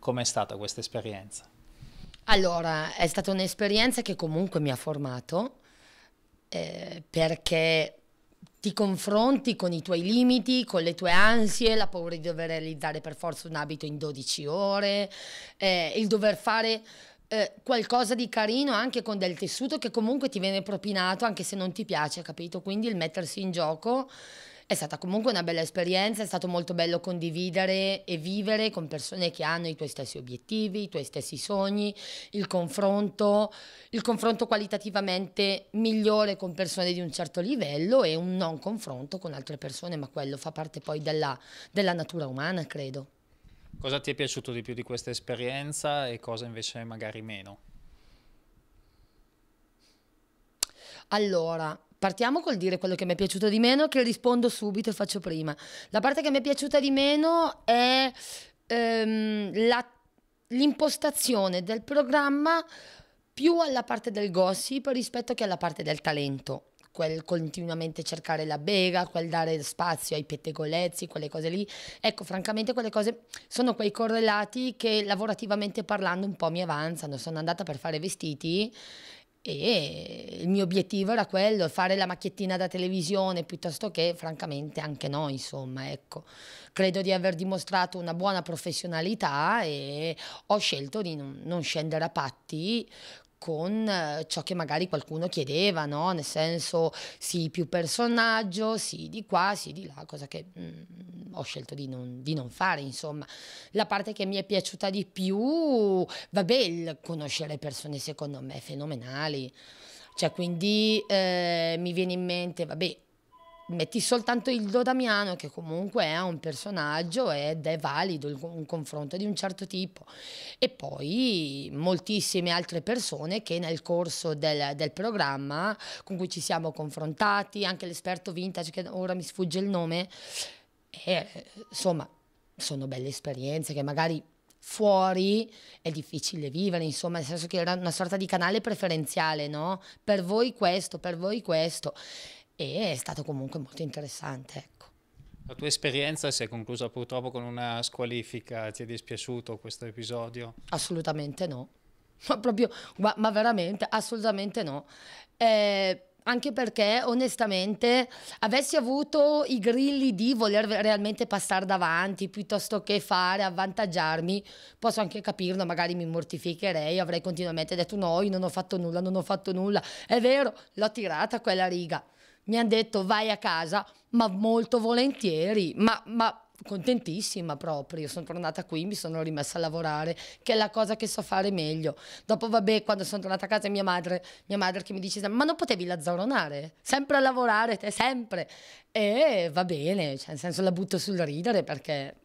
Com'è stata questa esperienza? Allora, è stata un'esperienza che comunque mi ha formato eh, perché ti confronti con i tuoi limiti, con le tue ansie, la paura di dover realizzare per forza un abito in 12 ore, eh, il dover fare eh, qualcosa di carino anche con del tessuto che comunque ti viene propinato anche se non ti piace, capito? Quindi il mettersi in gioco è stata comunque una bella esperienza, è stato molto bello condividere e vivere con persone che hanno i tuoi stessi obiettivi, i tuoi stessi sogni, il confronto, il confronto qualitativamente migliore con persone di un certo livello e un non confronto con altre persone, ma quello fa parte poi della, della natura umana, credo. Cosa ti è piaciuto di più di questa esperienza e cosa invece magari meno? Allora, Partiamo col dire quello che mi è piaciuto di meno, che rispondo subito e faccio prima. La parte che mi è piaciuta di meno è ehm, l'impostazione del programma più alla parte del gossip rispetto che alla parte del talento quel continuamente cercare la bega, quel dare spazio ai pettegolezzi, quelle cose lì. Ecco, francamente quelle cose sono quei correlati che lavorativamente parlando un po' mi avanzano. Sono andata per fare vestiti e il mio obiettivo era quello, fare la macchiettina da televisione piuttosto che francamente anche no, insomma, ecco. Credo di aver dimostrato una buona professionalità e ho scelto di non, scendere a patti con eh, ciò che magari qualcuno chiedeva, no? nel senso sì più personaggio, sì di qua, sì di là, cosa che mh, mm, ho scelto di non, di non fare, insomma. La parte che mi è piaciuta di più, vabbè, il conoscere persone secondo me fenomenali, cioè quindi eh, mi viene in mente, vabbè, metti soltanto il Do Damiano che comunque è un personaggio ed è valido un confronto di un certo tipo e poi moltissime altre persone che nel corso del, del programma con cui ci siamo confrontati anche l'esperto vintage che ora mi sfugge il nome e insomma, sono belle esperienze che magari fuori è difficile vivere, insomma, nel senso che era una sorta di canale preferenziale, no? Per voi questo, per voi questo. E è stato comunque molto interessante, ecco. La tua esperienza si è conclusa purtroppo con una squalifica, ti è dispiaciuto questo episodio? Assolutamente no, ma proprio, ma, veramente, assolutamente no. Eh, anche perché onestamente avessi avuto i grilli di voler realmente passare davanti piuttosto che fare, avvantaggiarmi, posso anche capirlo, magari mi mortificherei, avrei continuamente detto no, io non ho fatto nulla, non ho fatto nulla, è vero, l'ho tirata quella riga, mi hanno detto vai a casa, ma molto volentieri, ma, ma contentissima proprio, sono tornata qui, mi sono rimessa a lavorare, che è la cosa che so fare meglio. Dopo vabbè, quando sono tornata a casa mia madre, mia madre che mi dice "Ma non potevi lazzaronare? Sempre a lavorare te sempre". E va bene, cioè nel senso la butto sul ridere perché